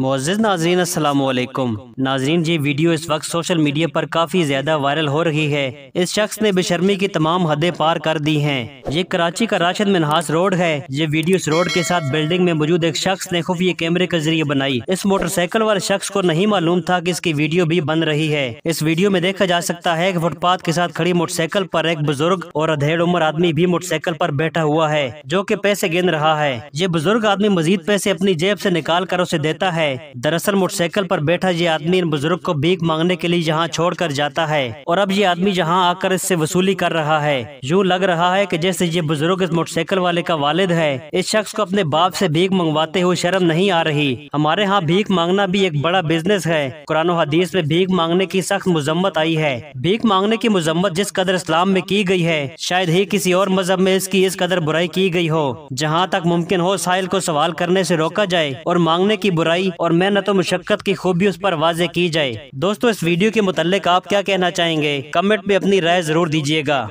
मोजिज़ नाजरीन असलकुम नाजरीन जी वीडियो इस वक्त सोशल मीडिया पर काफ़ी ज़्यादा वायरल हो रही है इस शख्स ने बेशर्मी की तमाम हदें पार कर दी हैं ये कराची का में मिनहास रोड है ये वीडियो इस रोड के साथ बिल्डिंग में मौजूद एक शख्स ने खुफिया कैमरे के जरिए बनाई इस मोटरसाइकिल वाले शख्स को नहीं मालूम था की इसकी वीडियो भी बन रही है इस वीडियो में देखा जा सकता है की फुटपाथ के साथ खड़ी मोटरसाइकिल पर एक बुजुर्ग और अधेड़ उम्र आदमी भी मोटरसाइकिल पर बैठा हुआ है जो की पैसे गिन रहा है ये बुजुर्ग आदमी मजीद पैसे अपनी जेब ऐसी निकाल कर उसे देता है है दरअसल मोटरसाइकिल पर बैठा ये आदमी इन बुजुर्ग को भीख मांगने के लिए यहाँ छोड़ कर जाता है और अब ये आदमी यहाँ आकर इससे वसूली कर रहा है यूँ लग रहा है की जैसे ये बुजुर्ग इस मोटरसाइकिल वाले का वालिद है इस शख्स को अपने बाप ऐसी भीख मंगवाते हुए शर्म नहीं आ रही हमारे यहाँ भीख मांगना भी एक बड़ा बिजनेस है कुरानो हदीस में भीख मांगने की सख्त मजम्मत आई है भीख मांगने की मजम्मत जिस कदर इस्लाम में की गई है शायद ही किसी और मजहब में इसकी इस कदर बुराई की गई हो जहाँ तक मुमकिन हो साहिल को सवाल करने से रोका जाए और मांगने की बुराई और मेहनत तो मुशक्क़त की खूबी उस पर वाजे की जाए दोस्तों इस वीडियो के मुतल आप क्या कहना चाहेंगे कमेंट में अपनी राय ज़रूर दीजिएगा